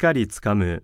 っかりつかむ